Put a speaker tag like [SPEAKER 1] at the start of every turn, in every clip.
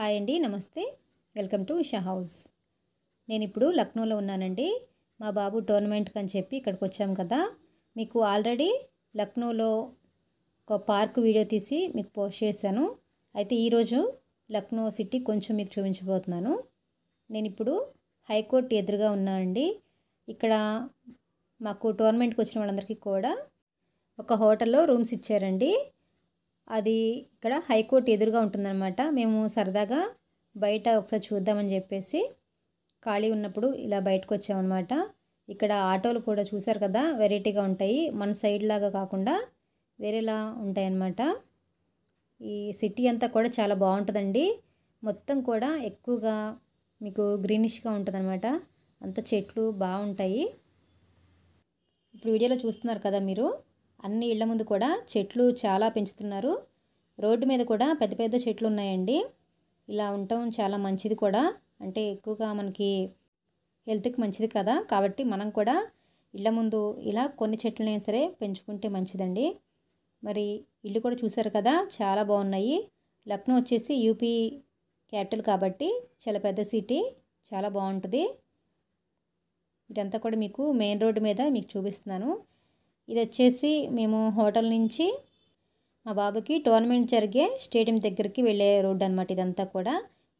[SPEAKER 1] hi అండి నమస్తే welcome to Usha house నేను ఇప్పుడు లక్నోలో ఉన్నానండి మా బాబు టోర్నమెంట్కి అని చెప్పి ఇక్కడికి వచ్చాం కదా మీకు ఆల్రెడీ లక్నోలో ఒక పార్క్ వీడియో తీసి మీకు పోస్ట్ చేశాను అయితే ఈరోజు లక్నో సిటీ కొంచెం మీకు చూపించబోతున్నాను నేను ఇప్పుడు హైకోర్టు ఎదురుగా ఉన్నానండి ఇక్కడ మాకు టోర్నమెంట్కి వచ్చిన వాళ్ళందరికీ కూడా ఒక హోటల్లో రూమ్స్ ఇచ్చారండి అది ఇక్కడ హైకోర్టు ఎదురుగా ఉంటుందన్నమాట మేము సరదాగా బయట ఒకసారి చూద్దామని చెప్పేసి ఖాళీ ఉన్నప్పుడు ఇలా బయటకు వచ్చామన్నమాట ఇక్కడ ఆటోలు కూడా చూసారు కదా వెరైటీగా ఉంటాయి మన సైడ్ లాగా కాకుండా వేరేలా ఉంటాయి అన్నమాట ఈ సిటీ అంతా కూడా చాలా బాగుంటుందండి మొత్తం కూడా ఎక్కువగా మీకు గ్రీనిష్గా ఉంటుందన్నమాట అంత చెట్లు బాగుంటాయి ఇప్పుడు వీడియోలో చూస్తున్నారు కదా మీరు అన్ని ఇళ్ల ముందు కూడా చెట్లు చాలా పెంచుతున్నారు రోడ్డు మీద కూడా పెద్ద పెద్ద చెట్లు ఉన్నాయండి ఇలా ఉండటం చాలా మంచిది కూడా అంటే ఎక్కువగా మనకి హెల్త్కి మంచిది కదా కాబట్టి మనం కూడా ఇళ్ల ముందు ఇలా కొన్ని చెట్లనే సరే పెంచుకుంటే మంచిదండి మరి ఇల్లు కూడా చూసారు కదా చాలా బాగున్నాయి లక్నో వచ్చేసి యూపీ క్యాపిటల్ కాబట్టి చాలా పెద్ద సిటీ చాలా బాగుంటుంది ఇదంతా కూడా మీకు మెయిన్ రోడ్డు మీద మీకు చూపిస్తున్నాను ఇది వచ్చేసి మేము హోటల్ నుంచి మా బాబుకి టోర్నమెంట్ జరిగే స్టేడియం దగ్గరికి వెళ్ళే రోడ్డు అనమాట ఇదంతా కూడా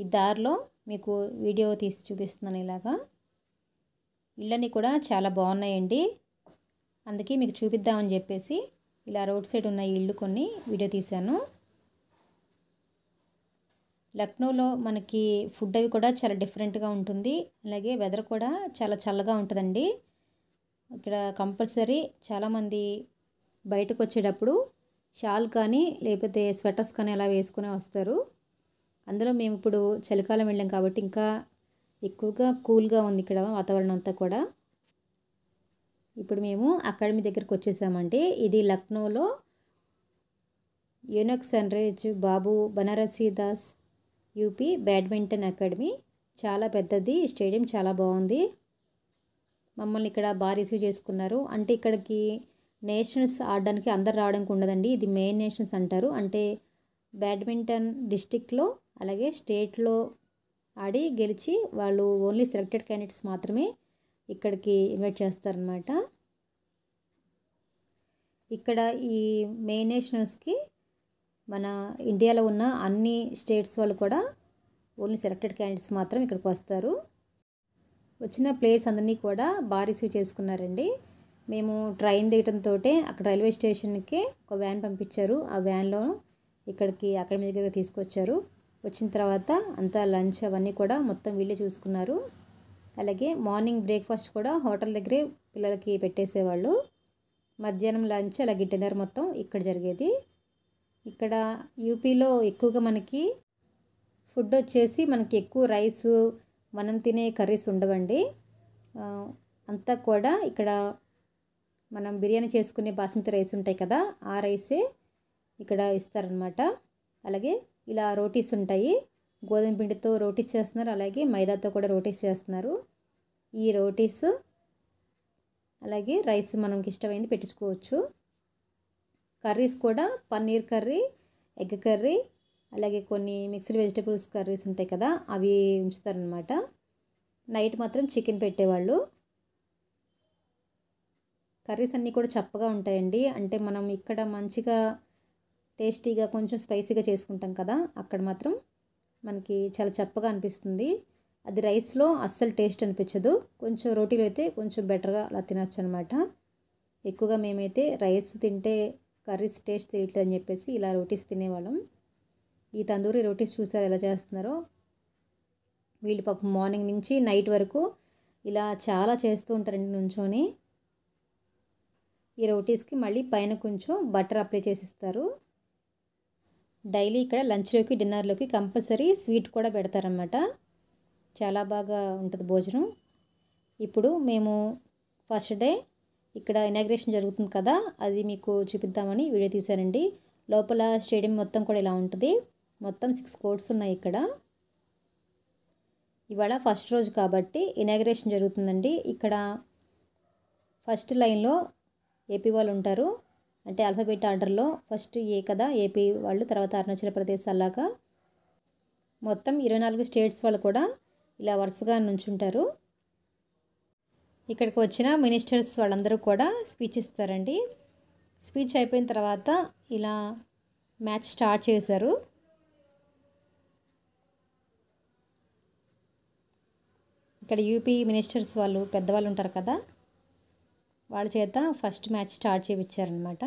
[SPEAKER 1] ఈ దారిలో మీకు వీడియో తీసి చూపిస్తున్నాను ఇలాగా ఇళ్ళని కూడా చాలా బాగున్నాయండి అందుకే మీకు చూపిద్దామని చెప్పేసి ఇలా రోడ్ సైడ్ ఉన్న ఇళ్ళు కొన్ని వీడియో తీశాను లక్నోలో మనకి ఫుడ్ అవి కూడా చాలా డిఫరెంట్గా ఉంటుంది అలాగే వెదర్ కూడా చాలా చల్లగా ఉంటుందండి ఇక్కడ కంపల్సరీ చాలామంది బయటకు వచ్చేటప్పుడు షాల్ కానీ లేకపోతే స్వెటర్స్ కానీ అలా వేసుకునే వస్తారు అందులో మేము ఇప్పుడు చలికాలం వెళ్ళాం కాబట్టి ఇంకా ఎక్కువగా కూల్గా ఉంది ఇక్కడ వాతావరణం అంతా కూడా ఇప్పుడు మేము అకాడమీ దగ్గరికి వచ్చేసామండి ఇది లక్నోలో యూనక్ sunrise Babu Banarasi Das UP badminton academy చాలా పెద్దది స్టేడియం చాలా బాగుంది మమ్మల్ని ఇక్కడ బాగా రిసీవ్ చేసుకున్నారు అంటే ఇక్కడికి నేషన్స్ ఆడడానికి అందరు రావడానికి ఉండదండి ఇది మెయిన్ నేషన్స్ అంటారు అంటే బ్యాడ్మింటన్ డిస్టిక్లో అలాగే స్టేట్లో ఆడి గెలిచి వాళ్ళు ఓన్లీ సెలెక్టెడ్ క్యాండిడేట్స్ మాత్రమే ఇక్కడికి ఇన్వైట్ చేస్తారనమాట ఇక్కడ ఈ మెయిన్ నేషనల్స్కి మన ఇండియాలో ఉన్న అన్ని స్టేట్స్ వాళ్ళు కూడా ఓన్లీ సెలెక్టెడ్ క్యాండిడేట్స్ మాత్రం ఇక్కడికి వస్తారు వచ్చిన ప్లేయర్స్ అందరినీ కూడా బాగా రిసీవ్ చేసుకున్నారండి మేము ట్రైన్ దిగటంతో అక్కడ రైల్వే స్టేషన్కి ఒక వ్యాన్ పంపించారు ఆ వ్యాన్లో ఇక్కడికి అకాడమీ దగ్గర తీసుకొచ్చారు వచ్చిన తర్వాత అంతా లంచ్ అవన్నీ కూడా మొత్తం వీళ్ళే చూసుకున్నారు అలాగే మార్నింగ్ బ్రేక్ఫాస్ట్ కూడా హోటల్ దగ్గరే పిల్లలకి పెట్టేసేవాళ్ళు మధ్యాహ్నం లంచ్ అలాగే డిన్నర్ మొత్తం ఇక్కడ జరిగేది ఇక్కడ యూపీలో ఎక్కువగా మనకి ఫుడ్ వచ్చేసి మనకి ఎక్కువ రైస్ మనం తినే కర్రీస్ ఉండవండి అంతా కూడా ఇక్కడ మనం బిర్యానీ చేసుకునే బాస్మతి రైస్ ఉంటాయి కదా ఆ రైసే ఇక్కడ ఇస్తారనమాట అలాగే ఇలా రోటీస్ ఉంటాయి గోధుమ పిండితో రోటీస్ చేస్తున్నారు అలాగే మైదాతో కూడా రోటీస్ చేస్తున్నారు ఈ రోటీస్ అలాగే రైస్ మనకి ఇష్టమైంది పెట్టించుకోవచ్చు కర్రీస్ కూడా పన్నీర్ కర్రీ ఎగ్ కర్రీ అలాగే కొన్ని మిక్స్డ్ వెజిటేబుల్స్ కర్రీస్ ఉంటాయి కదా అవి ఉంచుతారనమాట నైట్ మాత్రం చికెన్ పెట్టేవాళ్ళు కర్రీస్ అన్నీ కూడా చప్పగా ఉంటాయండి అంటే మనం ఇక్కడ మంచిగా టేస్టీగా కొంచెం స్పైసీగా చేసుకుంటాం కదా అక్కడ మాత్రం మనకి చాలా చప్పగా అనిపిస్తుంది అది రైస్లో అస్సలు టేస్ట్ అనిపించదు కొంచెం రోటీలు అయితే కొంచెం బెటర్గా అలా తినచ్చు అనమాట ఎక్కువగా మేమైతే రైస్ తింటే కర్రీస్ టేస్ట్ తెలియట్లేదు అని చెప్పేసి ఇలా రోటీస్ తినేవాళ్ళం ఈ తందూరి రోటీస్ చూసారు ఎలా చేస్తున్నారో వీళ్ళు పాపం మార్నింగ్ నుంచి నైట్ వరకు ఇలా చాలా చేస్తూ ఉంటారండి నుంచొని ఈ రోటీస్కి మళ్ళీ పైన కొంచెం బటర్ అప్లై చేసిస్తారు డైలీ ఇక్కడ లంచ్లోకి డిన్నర్లోకి కంపల్సరీ స్వీట్ కూడా పెడతారనమాట చాలా బాగా ఉంటుంది భోజనం ఇప్పుడు మేము ఫస్ట్ డే ఇక్కడ ఇనాగ్రేషన్ జరుగుతుంది కదా అది మీకు చూపిద్దామని వీడియో తీశారండి లోపల స్టేడియం మొత్తం కూడా ఇలా ఉంటుంది మొత్తం సిక్స్ కోడ్స్ ఉన్నాయి ఇక్కడ ఇవాళ ఫస్ట్ రోజు కాబట్టి ఇనాగ్రేషన్ జరుగుతుందండి ఇక్కడ ఫస్ట్ లైన్లో ఏపీ వాళ్ళు ఉంటారు అంటే ఆల్ఫాబెట్ ఆర్డర్లో ఫస్ట్ ఏ కదా ఏపీ వాళ్ళు తర్వాత అరుణాచల్ ప్రదేశ్ అలాగా మొత్తం ఇరవై నాలుగు స్టేట్స్ వాళ్ళు కూడా ఇలా వరుసగా నుంచుంటారు ఇక్కడికి వచ్చిన మినిస్టర్స్ వాళ్ళందరూ కూడా స్పీచ్ ఇస్తారండి స్పీచ్ అయిపోయిన తర్వాత ఇలా మ్యాచ్ స్టార్ట్ చేశారు ఇక్కడ యూపీ మినిస్టర్స్ వాళ్ళు పెద్దవాళ్ళు ఉంటారు కదా వాళ్ళ చేత ఫస్ట్ మ్యాచ్ స్టార్ట్ చేయించారనమాట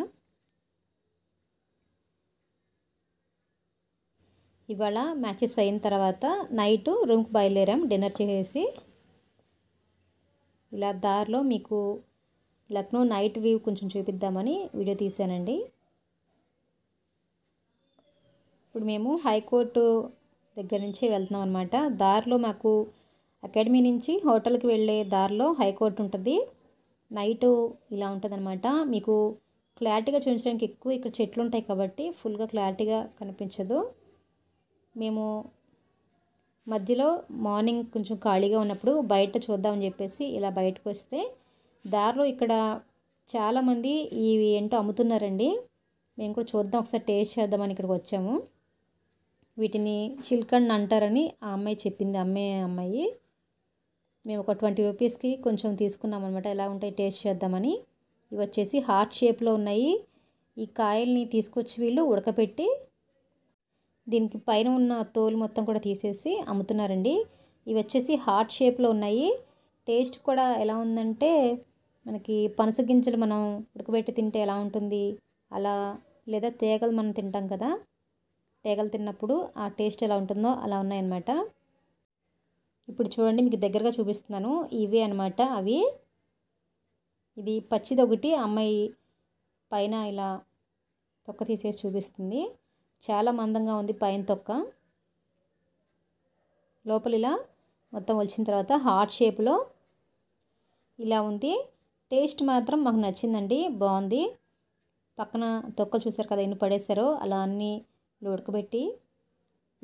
[SPEAKER 1] ఇవాళ మ్యాచెస్ అయిన తర్వాత నైట్ రూమ్కి బయలుదేరాం డిన్నర్ చేసేసి ఇలా దారిలో మీకు లక్నో నైట్ వ్యూ కొంచెం చూపిద్దామని వీడియో తీశానండి ఇప్పుడు మేము హైకోర్టు దగ్గర నుంచి వెళ్తున్నాం అనమాట దారిలో మాకు అకాడమీ నుంచి హోటల్కి వెళ్ళే దారిలో హైకోర్టు ఉంటుంది నైట్ ఇలా ఉంటుందన్నమాట మీకు క్లారిటీగా చూపించడానికి ఎక్కువ ఇక్కడ చెట్లు ఉంటాయి కాబట్టి ఫుల్గా క్లారిటీగా కనిపించదు మేము మధ్యలో మార్నింగ్ కొంచెం ఖాళీగా ఉన్నప్పుడు బయట చూద్దామని చెప్పేసి ఇలా బయటకు వస్తే దారిలో ఇక్కడ చాలామంది ఇవి ఏంటో అమ్ముతున్నారండి మేము కూడా చూద్దాం ఒకసారి టేస్ట్ చేద్దామని ఇక్కడికి వచ్చాము వీటిని చిల్కండ్ అంటారని ఆ అమ్మాయి చెప్పింది అమ్మే అమ్మాయి మేము ఒక ట్వంటీ రూపీస్కి కొంచెం తీసుకున్నాం అనమాట ఎలా ఉంటాయి టేస్ట్ చేద్దామని ఇవి వచ్చేసి హార్ట్ షేప్లో ఉన్నాయి ఈ కాయల్ని తీసుకొచ్చి వీళ్ళు ఉడకపెట్టి దీనికి పైన ఉన్న తోలు మొత్తం కూడా తీసేసి అమ్ముతున్నారండి ఇవి వచ్చేసి హార్ట్ షేప్లో ఉన్నాయి టేస్ట్ కూడా ఎలా ఉందంటే మనకి పనస గింజలు మనం ఉడకబెట్టి తింటే ఎలా ఉంటుంది అలా లేదా తేగలు మనం తింటాం కదా తేగలు తిన్నప్పుడు ఆ టేస్ట్ ఎలా ఉంటుందో అలా ఉన్నాయన్నమాట ఇప్పుడు చూడండి మీకు దగ్గరగా చూపిస్తున్నాను ఇవే అనమాట అవి ఇది పచ్చిది ఒకటి అమ్మాయి పైన ఇలా తొక్క తీసేసి చూపిస్తుంది చాలా మందంగా ఉంది పైన తొక్క లోపల ఇలా మొత్తం వచ్చిన తర్వాత హార్ట్ షేప్లో ఇలా ఉంది టేస్ట్ మాత్రం మాకు నచ్చిందండి బాగుంది పక్కన తొక్క చూసారు కదా ఎన్ని పడేశారో అలా అన్నీ ఉడకబెట్టి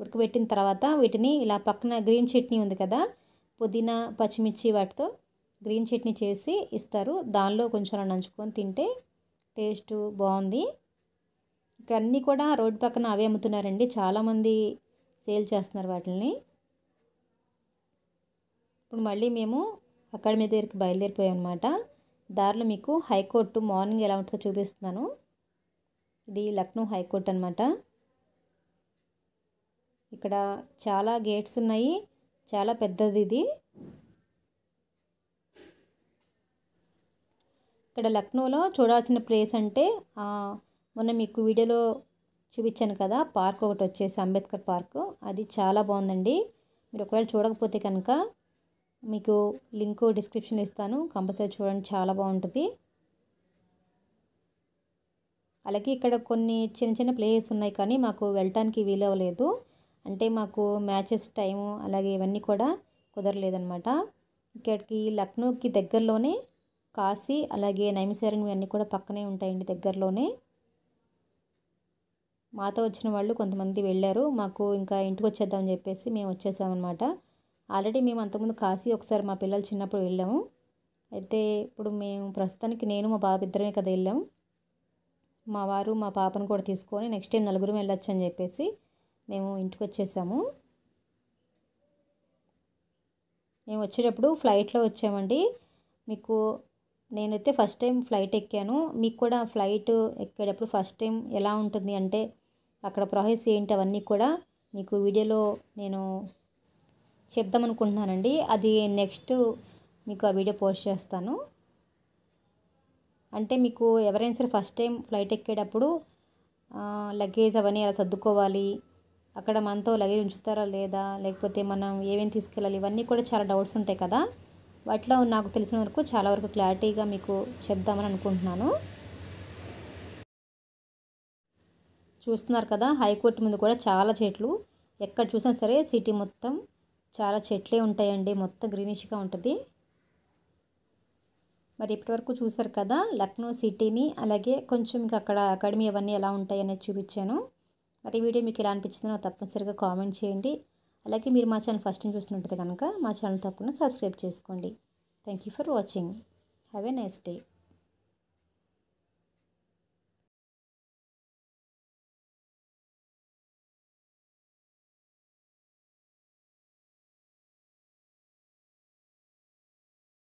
[SPEAKER 1] ఉడకబెట్టిన తర్వాత వీటిని ఇలా పక్కన గ్రీన్ చట్నీ ఉంది కదా పుదీనా పచ్చిమిర్చి వాటితో గ్రీన్ చట్నీ చేసి ఇస్తారు దానిలో కొంచెం నంచుకొని తింటే టేస్ట్ బాగుంది ఇక్కడ అన్నీ కూడా రోడ్డు పక్కన అవే అమ్ముతున్నారండి చాలామంది సేల్ చేస్తున్నారు వాటిని ఇప్పుడు మళ్ళీ మేము అకాడమీ దగ్గరికి బయలుదేరిపోయాం అనమాట దారిలో మీకు హైకోర్టు మార్నింగ్ ఎలా ఉంటుందో చూపిస్తున్నాను ఇది లక్నో హైకోర్టు అనమాట ఇక్కడ చాలా గేట్స్ ఉన్నాయి చాలా పెద్దది ఇది ఇక్కడ లక్నోలో చూడాల్సిన ప్లేస్ అంటే మొన్న మీకు వీడియోలో చూపించాను కదా పార్క్ ఒకటి వచ్చేసి అంబేద్కర్ పార్క్ అది చాలా బాగుందండి మీరు ఒకవేళ చూడకపోతే కనుక మీకు లింక్ డిస్క్రిప్షన్ ఇస్తాను కంపల్సరీ చూడండి చాలా బాగుంటుంది అలాగే ఇక్కడ కొన్ని చిన్న చిన్న ప్లేస్ ఉన్నాయి కానీ మాకు వెళ్ళటానికి వీలవ్వలేదు అంటే మాకు మ్యాచెస్ టైము అలాగే ఇవన్నీ కూడా కుదరలేదనమాట ఇక్కడికి లక్నోకి దగ్గరలోనే కాశీ అలాగే నైమిసారణ్ ఇవన్నీ కూడా పక్కనే ఉంటాయండి దగ్గరలోనే మాతో వచ్చిన వాళ్ళు కొంతమంది వెళ్ళారు మాకు ఇంకా ఇంటికి వచ్చేద్దామని చెప్పేసి మేము వచ్చేసామన్నమాట ఆల్రెడీ మేము అంతకుముందు కాశీ ఒకసారి మా పిల్లలు చిన్నప్పుడు వెళ్ళాము అయితే ఇప్పుడు మేము ప్రస్తుతానికి నేను మా బాబు ఇద్దరమే కదా వెళ్ళాము మా వారు మా పాపను కూడా తీసుకొని నెక్స్ట్ టైం నలుగురం వెళ్ళొచ్చు అని చెప్పేసి మేము ఇంటికి వచ్చేసాము మేము వచ్చేటప్పుడు ఫ్లైట్లో వచ్చామండి మీకు నేనైతే ఫస్ట్ టైం ఫ్లైట్ ఎక్కాను మీకు కూడా ఫ్లైట్ ఎక్కేటప్పుడు ఫస్ట్ టైం ఎలా ఉంటుంది అంటే అక్కడ ప్రాసెస్ ఏంటి అవన్నీ కూడా మీకు వీడియోలో నేను చెప్దామనుకుంటున్నానండి అది నెక్స్ట్ మీకు ఆ వీడియో పోస్ట్ చేస్తాను అంటే మీకు ఎవరైనా సరే ఫస్ట్ టైం ఫ్లైట్ ఎక్కేటప్పుడు లగేజ్ అవన్నీ ఎలా సర్దుకోవాలి అక్కడ మనతో లగేజ్ ఉంచుతారా లేదా లేకపోతే మనం ఏమేమి తీసుకెళ్ళాలి ఇవన్నీ కూడా చాలా డౌట్స్ ఉంటాయి కదా వాటిలో నాకు తెలిసిన వరకు చాలా వరకు క్లారిటీగా మీకు చెప్దామని అనుకుంటున్నాను చూస్తున్నారు కదా హైకోర్టు ముందు కూడా చాలా చెట్లు ఎక్కడ చూసినా సరే సిటీ మొత్తం చాలా చెట్లే ఉంటాయండి మొత్తం గ్రీనిష్గా ఉంటుంది మరి ఇప్పటివరకు చూసారు కదా లక్నో సిటీని అలాగే కొంచెం ఇంకా అక్కడ అకాడమీ అవన్నీ ఎలా ఉంటాయి అనేది చూపించాను మరి వీడియో మీకు ఎలా అనిపించిందో తప్పనిసరిగా కామెంట్ చేయండి అలాగే మీరు మా ఛానల్ ఫస్ట్ టైం చూసినట్టయితే కనుక మా ఛానల్ తప్పకుండా సబ్స్క్రైబ్ చేసుకోండి thank you for watching have a nice day